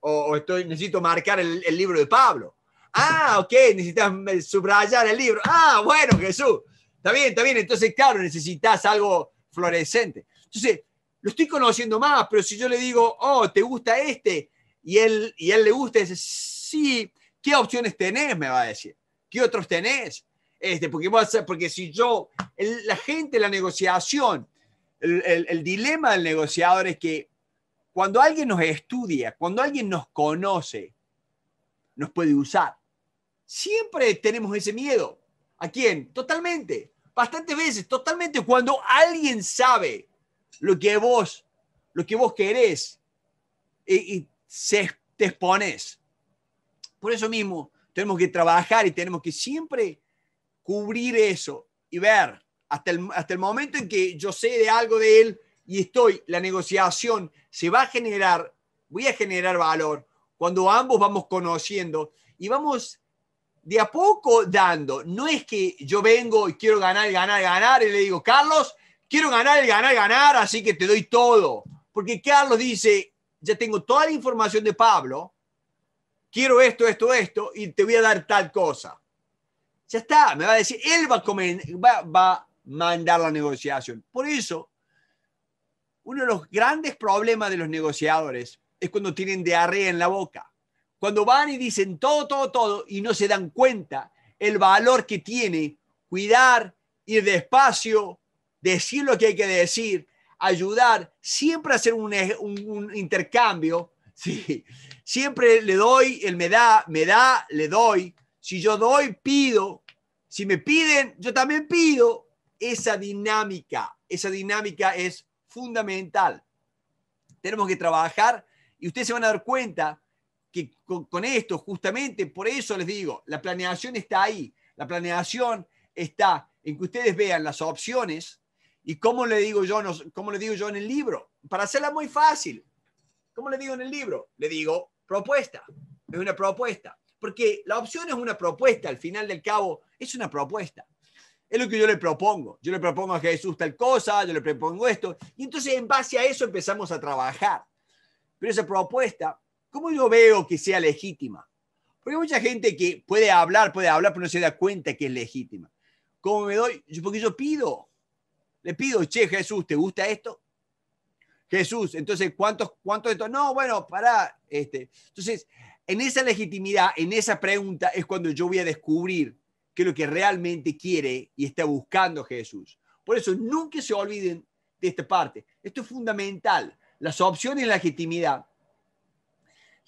o, estoy, necesito marcar el libro de Pablo Ah, ok, necesitas subrayar el libro. Ah, bueno, Jesús. Está bien, está bien. Entonces, claro, necesitas algo fluorescente. Entonces, lo estoy conociendo más, pero si yo le digo, oh, ¿te gusta este? Y él, y él le gusta, dice, sí, ¿qué opciones tenés? Me va a decir. ¿Qué otros tenés? Este, porque, porque si yo, la gente, la negociación, el dilema del negociador es que cuando alguien nos estudia, cuando alguien nos conoce, nos puede usar. Siempre tenemos ese miedo. ¿A quién? Totalmente. Bastantes veces, totalmente. Cuando alguien sabe lo que vos, lo que vos querés eh, y, te expones. Por eso mismo, tenemos que trabajar y tenemos que siempre cubrir eso y ver hasta el, hasta el momento en que yo sé de algo de él y estoy, la negociación se va a generar, voy a generar valor cuando ambos vamos conociendo y vamos de a poco dando. No es que yo vengo y quiero ganar, ganar, ganar y le digo, Carlos, quiero ganar, ganar, ganar, así que te doy todo. Porque Carlos dice, ya tengo toda la información de Pablo, quiero esto, esto, esto y te voy a dar tal cosa. Ya está, me va a decir, él va a, comer, mandar la negociación. Por eso, uno de los grandes problemas de los negociadores es cuando tienen diarrea en la boca cuando van y dicen todo, todo, todo y no se dan cuenta el valor que tiene cuidar, ir despacio, decir lo que hay que decir, ayudar, siempre hacer un, intercambio. (laughs) Sí. Siempre le doy, él me da, me da, le doy. Si yo doy, pido. Si me piden, yo también pido. Esa dinámica, esa dinámica es fundamental. Tenemos que trabajar y ustedes se van a dar cuenta que con, esto, justamente, por eso les digo, la planeación está ahí. La planeación está en que ustedes vean las opciones y cómo le digo yo, cómo le digo yo en el libro. Para hacerla muy fácil, ¿cómo le digo en el libro? Le digo propuesta. Es una propuesta. Porque la opción es una propuesta, al final del cabo, es una propuesta. Es lo que yo le propongo. Yo le propongo a Jesús tal cosa, yo le propongo esto. Y entonces en base a eso empezamos a trabajar. Pero esa propuesta ¿Cómo yo veo que sea legítima? Porque hay mucha gente que puede hablar, puede hablar, pero no se da cuenta que es legítima. ¿Cómo me doy? Porque yo pido. Le pido, che, Jesús, ¿te gusta esto? Jesús, entonces, ¿cuántos, cuántos de estos? No, bueno, para Este. Entonces, en esa legitimidad, en esa pregunta, es cuando yo voy a descubrir qué es lo que realmente quiere y está buscando Jesús. Por eso, nunca se olviden de esta parte. Esto es fundamental. Las opciones y la legitimidad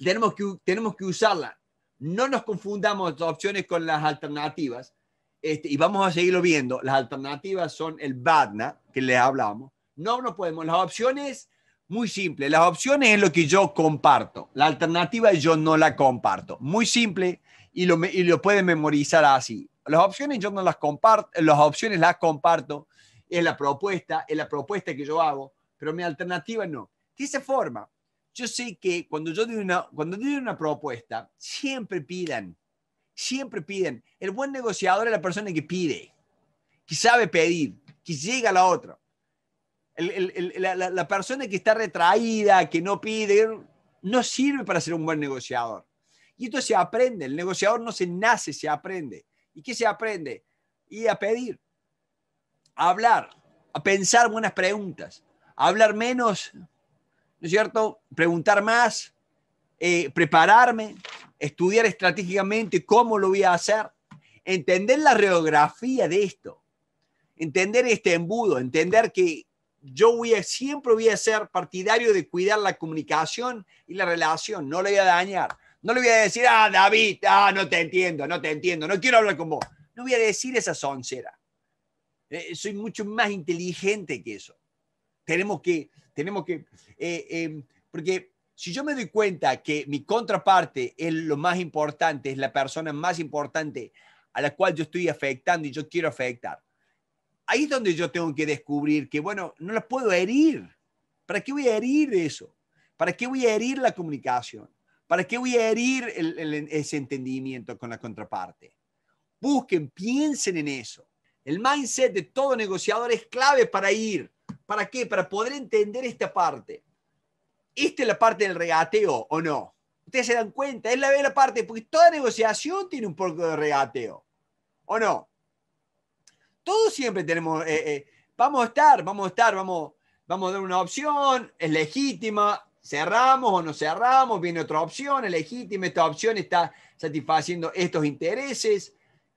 tenemos que, tenemos que usarla. No nos confundamos las opciones con las alternativas. Este, y vamos a seguirlo viendo. Las alternativas son el BADNA, que les hablamos. No, no podemos. Las opciones, muy simple. Las opciones es lo que yo comparto. La alternativa yo no la comparto. Muy simple y lo, y lo pueden memorizar así. Las opciones yo no las comparto. Las opciones las comparto. Es la propuesta, es la propuesta que yo hago, pero mi alternativa no. De esa forma, yo sé que cuando yo doy una, cuando una propuesta, siempre pidan, siempre piden. El buen negociador es la persona que pide, que sabe pedir, que llega a la otra. la, persona que está retraída, que no pide, no sirve para ser un buen negociador. Y esto se aprende, el negociador no se nace, se aprende. ¿Y qué se aprende? Y a pedir, a hablar, a pensar buenas preguntas, a hablar menos ¿no es cierto? Preguntar más, eh, prepararme, estudiar estratégicamente cómo lo voy a hacer, entender la radiografía de esto, entender este embudo, entender que yo voy a, siempre voy a ser partidario de cuidar la comunicación y la relación, no le voy a dañar. No le voy a decir, ah, David, ah, no te entiendo, no te entiendo, no quiero hablar con vos. No voy a decir esa soncera. Eh, soy mucho más inteligente que eso. Tenemos que tenemos que, eh, em, porque si yo me doy cuenta que mi contraparte es lo más importante, es la persona más importante a la cual yo estoy afectando y yo quiero afectar, ahí es donde yo tengo que descubrir que, bueno, no la puedo herir. ¿Para qué voy a herir eso? ¿Para qué voy a herir la comunicación? ¿Para qué voy a herir ese entendimiento con la contraparte? Busquen, piensen en eso. El mindset de todo negociador es clave para ir. ¿Para qué? Para poder entender esta parte. Esta es la parte del regateo, ¿o no? Ustedes se dan cuenta, es la, bella parte, porque toda negociación tiene un poco de regateo, ¿o no? Todos siempre tenemos, eh, eh, vamos a estar, vamos a estar, vamos, vamos a dar una opción, es legítima, cerramos o no cerramos, viene otra opción, es legítima, esta opción está satisfaciendo estos intereses.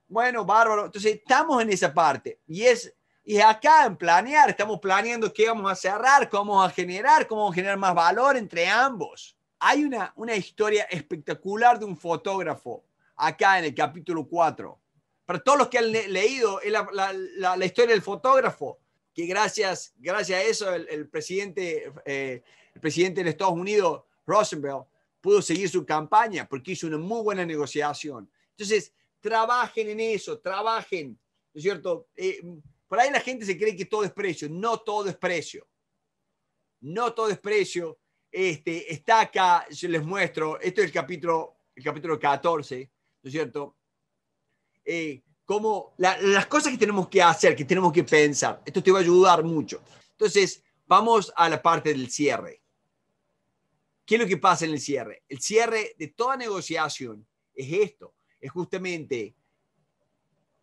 Bueno, bárbaro. Entonces, estamos en esa parte y es y acá en planear, estamos planeando qué vamos a cerrar, cómo vamos a generar, cómo vamos a generar más valor entre ambos. Hay una, una historia espectacular de un fotógrafo acá en el capítulo 4. Para todos los que han leído la, la, historia del fotógrafo, que gracias, gracias a eso el, presidente, eh, el presidente de Estados Unidos, Rosenberg, pudo seguir su campaña porque hizo una muy buena negociación. Entonces, trabajen en eso, trabajen, ¿no es cierto? Eh, por ahí la gente se cree que todo es precio. No todo es precio. No todo es precio. Este, está acá, yo les muestro. Esto es el capítulo, el capítulo 14, ¿no es cierto? Eh, como las cosas que tenemos que hacer, que tenemos que pensar. Esto te va a ayudar mucho. Entonces, vamos a la parte del cierre. ¿Qué es lo que pasa en el cierre? El cierre de toda negociación es esto, es justamente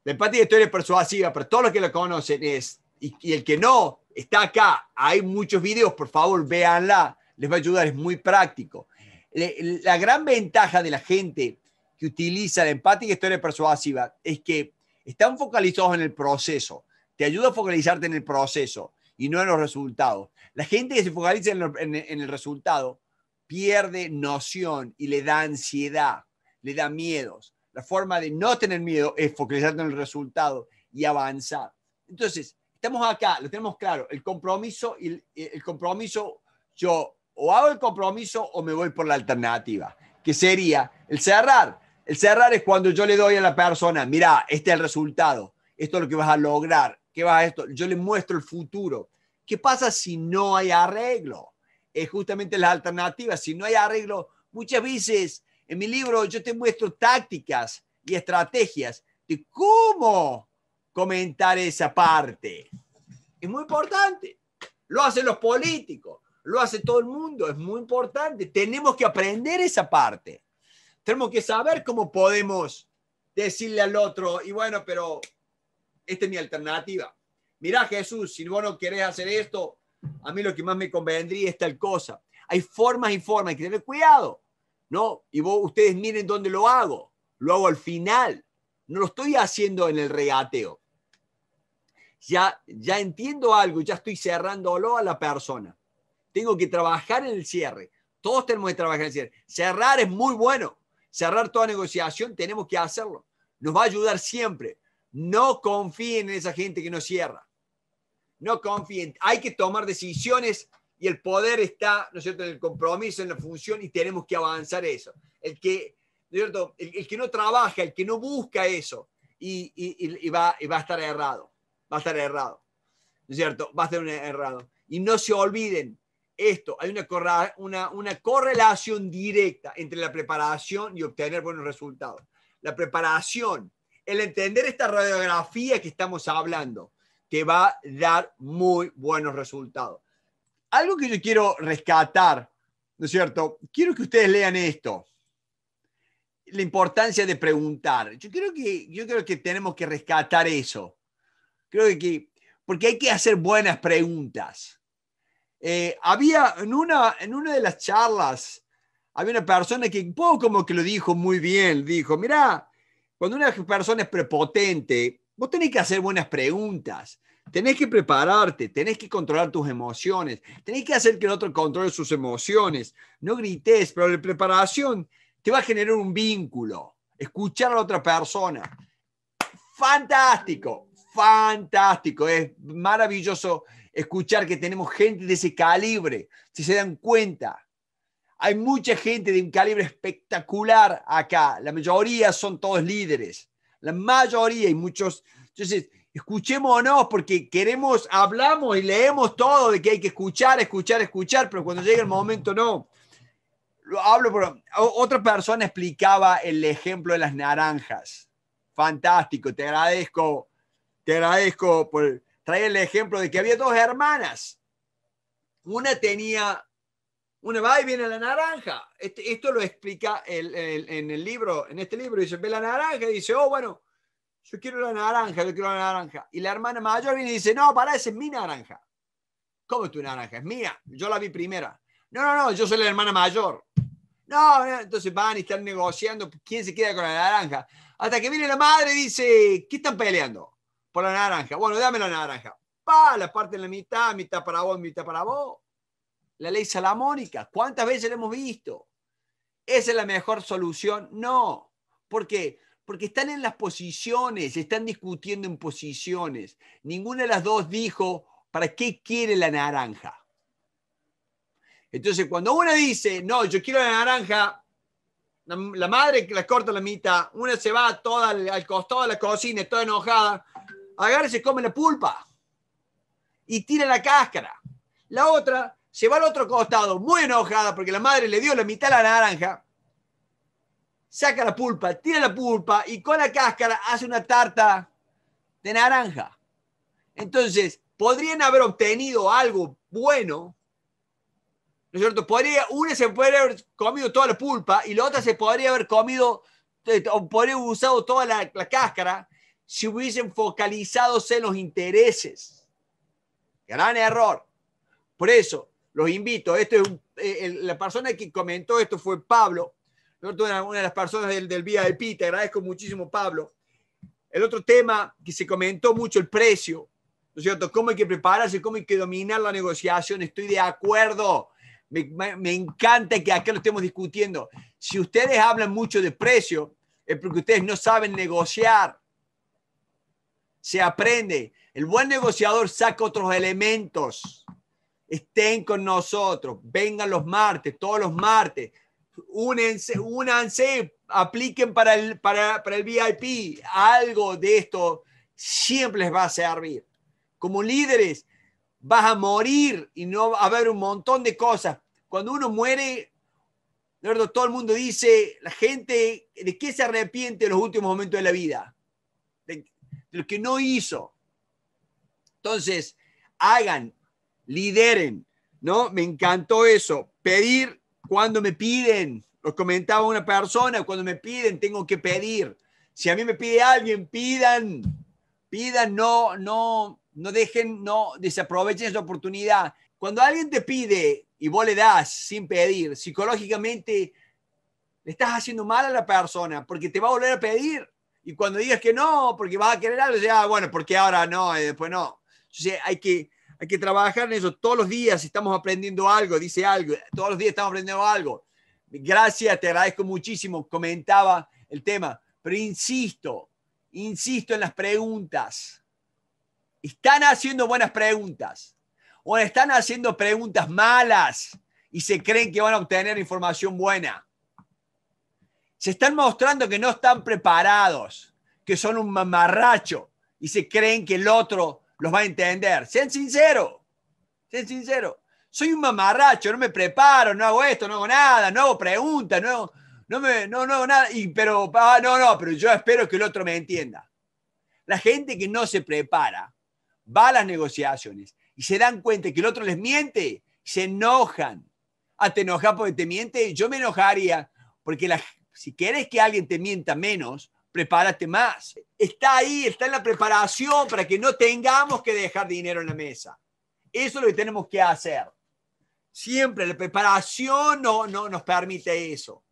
la y de historia persuasiva, pero todos los que lo conocen es, y, el que no, está acá, hay muchos videos, por favor, véanla, les va a ayudar, es muy práctico. la gran ventaja de la gente que utiliza la empática historia persuasiva es que están focalizados en el proceso, te ayuda a focalizarte en el proceso y no en los resultados. La gente que se focaliza en, en el resultado pierde noción y le da ansiedad, le da miedos. La forma de no tener miedo es focalizarte en el resultado y avanzar. Entonces, estamos acá, lo tenemos claro, el compromiso, y eh, el compromiso, yo o hago el compromiso o me voy por la alternativa, que sería el cerrar. El cerrar es cuando yo le doy a la persona, mira, este es el resultado, esto es lo que vas a lograr, ¿qué va a esto? Yo le muestro el futuro. ¿Qué pasa si no hay arreglo? Es justamente la alternativa. Si no hay arreglo, muchas veces en mi libro yo te muestro tácticas y estrategias de cómo comentar esa parte. Es muy importante. Lo hacen los políticos, lo hace todo el mundo, es muy importante. Tenemos que aprender esa parte. Tenemos que saber cómo podemos decirle al otro, y bueno, pero esta es mi alternativa. Mirá Jesús, si vos no querés hacer esto, a mí lo que más me convendría es tal cosa. Hay formas y formas, hay que tener cuidado. ¿no? Y ustedes miren dónde lo hago. Lo hago al final. No lo estoy haciendo en el regateo. Ya, ya entiendo algo, ya estoy cerrándolo a la persona. Tengo que trabajar en el cierre. Todos tenemos que trabajar en el cierre. Cerrar es muy bueno. Cerrar toda negociación, tenemos que hacerlo. Nos va a ayudar siempre. No confíen en esa gente que no cierra. No confíen. Hay que tomar decisiones y el poder está, ¿no es cierto?, en el compromiso, en la función y tenemos que avanzar eso. El que, ¿no es cierto?, el, que no trabaja, el que no busca eso y, va, a estar errado, va a estar errado, ¿no es cierto?, va a estar errado. Y no se olviden esto, hay una, correlación directa entre la preparación y obtener buenos resultados. La preparación, el entender esta radiografía que estamos hablando, que va a dar muy buenos resultados algo que yo quiero rescatar, ¿no es cierto? Quiero que ustedes lean esto. La importancia de preguntar. Yo creo que, yo creo que tenemos que rescatar eso. Creo que, porque hay que hacer buenas preguntas. Eh, había en una, en una de las charlas, había una persona que poco como que lo dijo muy bien, dijo, mira, cuando una persona es prepotente, vos tenés que hacer buenas preguntas. Tenés que prepararte, tenés que controlar tus emociones, tenés que hacer que el otro controle sus emociones. No grites, pero la preparación te va a generar un vínculo. Escuchar a la otra persona. Fantástico, fantástico. Es maravilloso escuchar que tenemos gente de ese calibre, si se dan cuenta. Hay mucha gente de un calibre espectacular acá. La mayoría son todos líderes. La mayoría y muchos. Entonces, escuchémonos, porque queremos, hablamos y leemos todo de que hay que escuchar, escuchar, escuchar, pero cuando llega el momento no. Lo hablo pero Otra persona explicaba el ejemplo de las naranjas. Fantástico, te agradezco, te agradezco por traer el ejemplo de que había dos hermanas. Una tenía, una va y viene la naranja. Este, esto lo explica en el libro, en este libro, dice, ve la naranja y dice, oh, bueno, yo quiero la naranja, yo quiero la naranja. Y la hermana mayor viene y dice, no, para, esa es mi naranja. ¿Cómo es tu naranja? Es mía, yo la vi primera. No, no, no, yo soy la hermana mayor. No, entonces van y están negociando quién se queda con la naranja. Hasta que viene la madre y dice, ¿qué están peleando? Por la naranja. Bueno, dame la naranja. Pa, la parte en la mitad, mitad para vos, mitad para vos. La ley salamónica, ¿cuántas veces la hemos visto? ¿Esa es la mejor solución? No. ¿Por qué? porque están en las posiciones, están discutiendo en posiciones. Ninguna de las dos dijo, ¿para qué quiere la naranja? Entonces, cuando una dice, no, yo quiero la naranja, la, madre la corta la mitad, una se va toda al, costado de la cocina, toda enojada, agarra y se come la pulpa y tira la cáscara. La otra se va al otro costado, muy enojada, porque la madre le dio la mitad a la naranja, saca la pulpa, tira la pulpa y con la cáscara hace una tarta de naranja. Entonces, podrían haber obtenido algo bueno, ¿no es cierto? Podría, una se podría haber comido toda la pulpa y la otra se podría haber comido, eh, o podría haber usado toda la, cáscara si hubiesen focalizado en los intereses. Gran error. Por eso, los invito, esto es eh, la persona que comentó esto fue Pablo, una, de las personas del, del VIP, te agradezco muchísimo, Pablo. El otro tema que se comentó mucho, el precio, ¿no es cierto? ¿Cómo hay que prepararse? ¿Cómo hay que dominar la negociación? Estoy de acuerdo. Me, me encanta que acá lo estemos discutiendo. Si ustedes hablan mucho de precio, es porque ustedes no saben negociar. Se aprende. El buen negociador saca otros elementos. Estén con nosotros. Vengan los martes, todos los martes únense, únanse, apliquen para el, para, el VIP, algo de esto siempre les va a servir. Como líderes, vas a morir y no va a haber un montón de cosas. Cuando uno muere, todo el mundo dice, la gente, ¿de qué se arrepiente en los últimos momentos de la vida? de lo que no hizo. Entonces, hagan, lideren, ¿no? Me encantó eso, pedir cuando me piden, lo comentaba una persona, cuando me piden tengo que pedir. Si a mí me pide alguien, pidan, pidan, no, no, no dejen, no desaprovechen esa oportunidad. Cuando alguien te pide y vos le das sin pedir, psicológicamente le estás haciendo mal a la persona porque te va a volver a pedir. Y cuando digas que no, porque vas a querer algo, ya, bueno, porque ahora no, y después no. Entonces hay que hay que trabajar en eso. Todos los días estamos aprendiendo algo, dice algo, todos los días estamos aprendiendo algo. Gracias, te agradezco muchísimo, comentaba el tema, pero insisto, insisto en las preguntas. Están haciendo buenas preguntas o están haciendo preguntas malas y se creen que van a obtener información buena. Se están mostrando que no están preparados, que son un mamarracho y se creen que el otro los va a entender. Sean sinceros. Sean sinceros. Soy un mamarracho, no me preparo, no hago esto, no hago nada, no hago preguntas, no, hago, no, no, no hago nada. pero, ah, no, no, pero yo espero que el otro me entienda. La gente que no se prepara va a las negociaciones y se dan cuenta que el otro les miente, se enojan. a ah, te enojar porque te miente, yo me enojaría, porque la, si quieres que alguien te mienta menos, prepárate más. Está ahí, está en la preparación para que no tengamos que dejar dinero en la mesa. Eso es lo que tenemos que hacer. Siempre la preparación no, no nos permite eso.